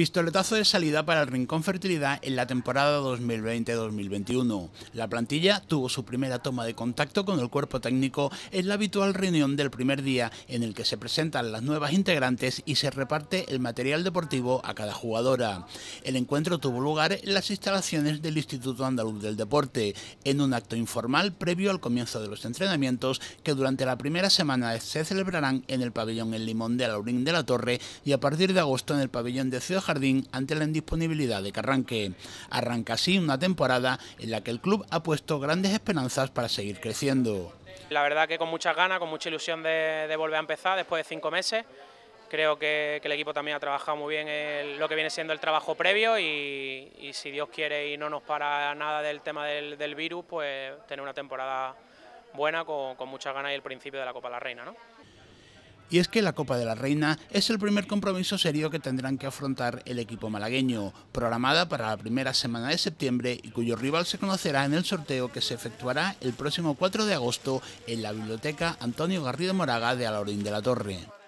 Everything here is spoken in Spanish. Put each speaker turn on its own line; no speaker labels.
Pistoletazo de salida para el Rincón Fertilidad en la temporada 2020-2021. La plantilla tuvo su primera toma de contacto con el cuerpo técnico en la habitual reunión del primer día en el que se presentan las nuevas integrantes y se reparte el material deportivo a cada jugadora. El encuentro tuvo lugar en las instalaciones del Instituto Andaluz del Deporte, en un acto informal previo al comienzo de los entrenamientos que durante la primera semana se celebrarán en el pabellón El Limón de Laurín de la Torre y a partir de agosto en el pabellón de Ciudad ante la indisponibilidad de que arranque. Arranca así una temporada en la que el club ha puesto grandes esperanzas para seguir creciendo.
La verdad que con muchas ganas, con mucha ilusión de, volver a empezar después de cinco meses. Creo que, el equipo también ha trabajado muy bien lo que viene siendo el trabajo previo y, si Dios quiere y no nos para nada del tema del, virus, pues tener una temporada buena con, muchas ganas y el principio de la Copa la Reina
y es que la Copa de la Reina es el primer compromiso serio que tendrán que afrontar el equipo malagueño, programada para la primera semana de septiembre y cuyo rival se conocerá en el sorteo que se efectuará el próximo 4 de agosto en la Biblioteca Antonio Garrido Moraga de Alorín de la Torre.